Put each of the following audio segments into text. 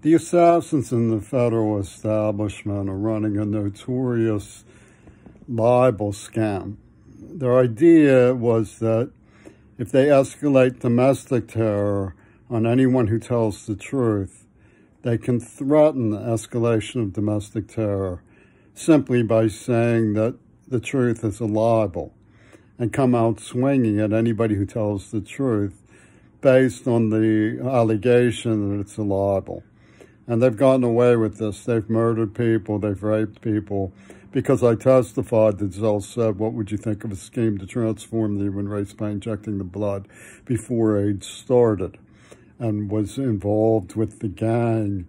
The assassins in the federal establishment are running a notorious libel scam. Their idea was that if they escalate domestic terror on anyone who tells the truth, they can threaten the escalation of domestic terror simply by saying that the truth is a libel and come out swinging at anybody who tells the truth based on the allegation that it's a libel. And they've gotten away with this. They've murdered people. They've raped people. Because I testified that Zell said, what would you think of a scheme to transform the human race by injecting the blood before AIDS started? And was involved with the gang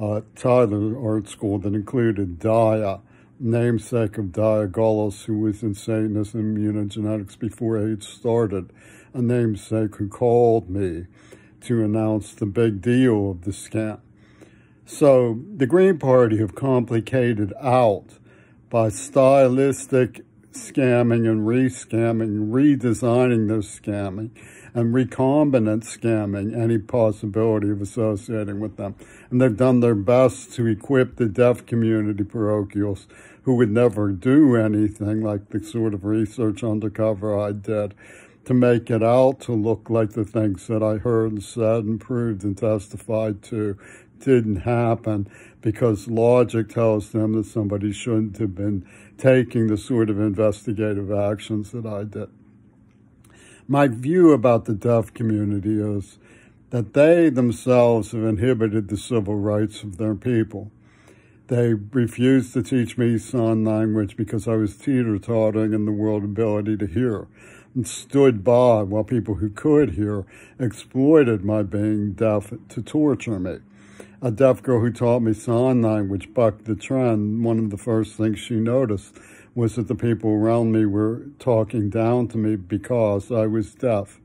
uh, Tyler Art School that included Daya, namesake of Diagolos, who was in Satanism immunogenetics before AIDS started, a namesake who called me to announce the big deal of the scam. So the Green Party have complicated out by stylistic scamming and re-scamming, redesigning their scamming, and recombinant scamming any possibility of associating with them. And they've done their best to equip the deaf community parochials who would never do anything like the sort of research undercover I did to make it out to look like the things that I heard and said and proved and testified to didn't happen because logic tells them that somebody shouldn't have been taking the sort of investigative actions that I did. My view about the deaf community is that they themselves have inhibited the civil rights of their people. They refused to teach me sign language because I was teeter-tottering in the world ability to hear and stood by while people who could hear exploited my being deaf to torture me a deaf girl who taught me sign language bucked the trend, one of the first things she noticed was that the people around me were talking down to me because I was deaf.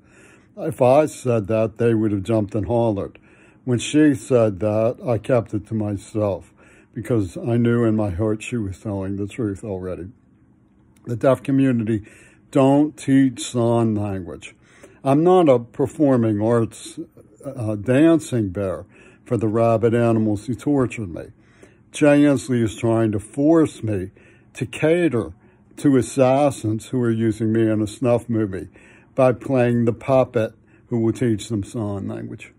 If I said that, they would have jumped and hollered. When she said that, I kept it to myself because I knew in my heart she was telling the truth already. The deaf community don't teach sign language. I'm not a performing arts uh, dancing bear, for the rabid animals who tortured me. Jansley is trying to force me to cater to assassins who are using me in a snuff movie by playing the puppet who will teach them sign language.